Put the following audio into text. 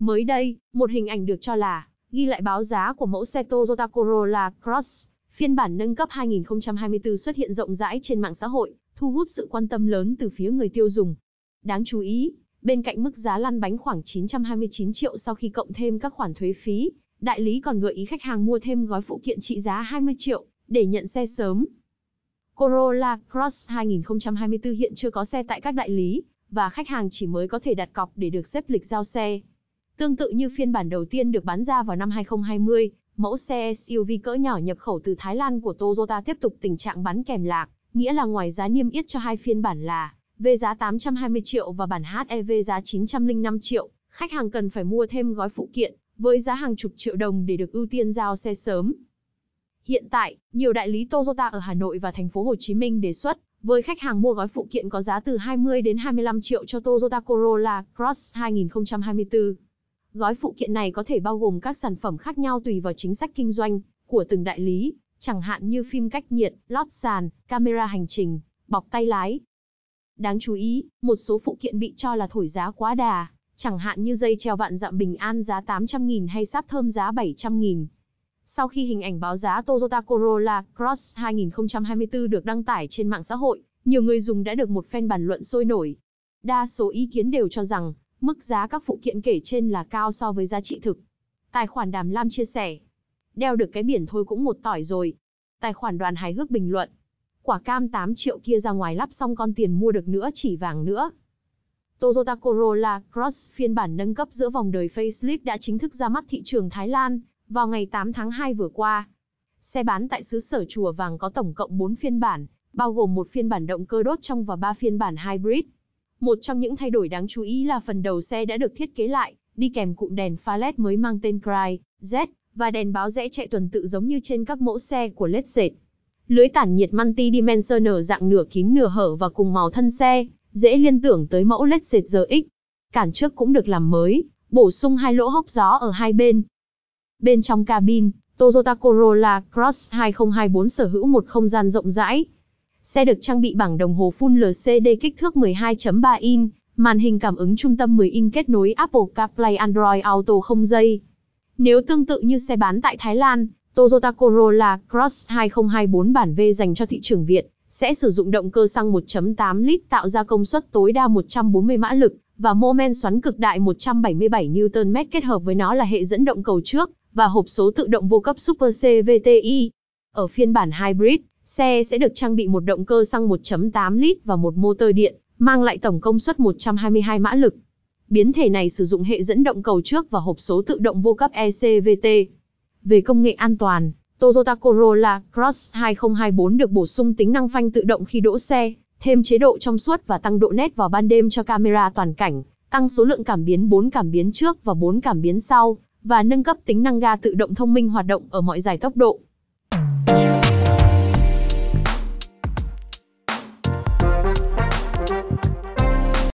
Mới đây, một hình ảnh được cho là ghi lại báo giá của mẫu xe Toyota Corolla Cross, phiên bản nâng cấp 2024 xuất hiện rộng rãi trên mạng xã hội, thu hút sự quan tâm lớn từ phía người tiêu dùng. Đáng chú ý, bên cạnh mức giá lăn bánh khoảng 929 triệu sau khi cộng thêm các khoản thuế phí, đại lý còn gợi ý khách hàng mua thêm gói phụ kiện trị giá 20 triệu để nhận xe sớm. Corolla Cross 2024 hiện chưa có xe tại các đại lý và khách hàng chỉ mới có thể đặt cọc để được xếp lịch giao xe. Tương tự như phiên bản đầu tiên được bán ra vào năm 2020, mẫu xe SUV cỡ nhỏ nhập khẩu từ Thái Lan của Toyota tiếp tục tình trạng bán kèm lạc, nghĩa là ngoài giá niêm yết cho hai phiên bản là V giá 820 triệu và bản HEV giá 905 triệu, khách hàng cần phải mua thêm gói phụ kiện với giá hàng chục triệu đồng để được ưu tiên giao xe sớm. Hiện tại, nhiều đại lý Toyota ở Hà Nội và thành phố Hồ Chí Minh đề xuất với khách hàng mua gói phụ kiện có giá từ 20 đến 25 triệu cho Toyota Corolla Cross 2024. Gói phụ kiện này có thể bao gồm các sản phẩm khác nhau tùy vào chính sách kinh doanh của từng đại lý, chẳng hạn như phim cách nhiệt, lót sàn, camera hành trình, bọc tay lái. Đáng chú ý, một số phụ kiện bị cho là thổi giá quá đà, chẳng hạn như dây treo vạn dặm bình an giá 800.000 hay sáp thơm giá 700.000. Sau khi hình ảnh báo giá Toyota Corolla Cross 2024 được đăng tải trên mạng xã hội, nhiều người dùng đã được một phen bàn luận sôi nổi. Đa số ý kiến đều cho rằng, Mức giá các phụ kiện kể trên là cao so với giá trị thực. Tài khoản Đàm Lam chia sẻ. Đeo được cái biển thôi cũng một tỏi rồi. Tài khoản đoàn hài hước bình luận. Quả cam 8 triệu kia ra ngoài lắp xong con tiền mua được nữa chỉ vàng nữa. Toyota Corolla Cross phiên bản nâng cấp giữa vòng đời facelift đã chính thức ra mắt thị trường Thái Lan vào ngày 8 tháng 2 vừa qua. Xe bán tại xứ sở Chùa Vàng có tổng cộng 4 phiên bản, bao gồm một phiên bản động cơ đốt trong và 3 phiên bản hybrid. Một trong những thay đổi đáng chú ý là phần đầu xe đã được thiết kế lại, đi kèm cụm đèn pha LED mới mang tên Cry Z và đèn báo rẽ chạy tuần tự giống như trên các mẫu xe của Lexus. Lưới tản nhiệt multi-dimensional dạng nửa kín nửa hở và cùng màu thân xe, dễ liên tưởng tới mẫu Lexus RX. Cản trước cũng được làm mới, bổ sung hai lỗ hốc gió ở hai bên. Bên trong cabin, Toyota Corolla Cross 2024 sở hữu một không gian rộng rãi, Xe được trang bị bảng đồng hồ Full LCD kích thước 12.3 inch, màn hình cảm ứng trung tâm 10 inch kết nối Apple CarPlay Android Auto không dây. Nếu tương tự như xe bán tại Thái Lan, Toyota Corolla Cross 2024 bản V dành cho thị trường Việt, sẽ sử dụng động cơ xăng 1.8 lít tạo ra công suất tối đa 140 mã lực và mô men xoắn cực đại 177 Nm kết hợp với nó là hệ dẫn động cầu trước và hộp số tự động vô cấp Super CVTi. Ở phiên bản Hybrid, Xe sẽ được trang bị một động cơ xăng 1.8 lít và một motor điện, mang lại tổng công suất 122 mã lực. Biến thể này sử dụng hệ dẫn động cầu trước và hộp số tự động vô cấp ECVT. Về công nghệ an toàn, Toyota Corolla Cross 2024 được bổ sung tính năng phanh tự động khi đỗ xe, thêm chế độ trong suốt và tăng độ nét vào ban đêm cho camera toàn cảnh, tăng số lượng cảm biến 4 cảm biến trước và 4 cảm biến sau, và nâng cấp tính năng ga tự động thông minh hoạt động ở mọi giải tốc độ.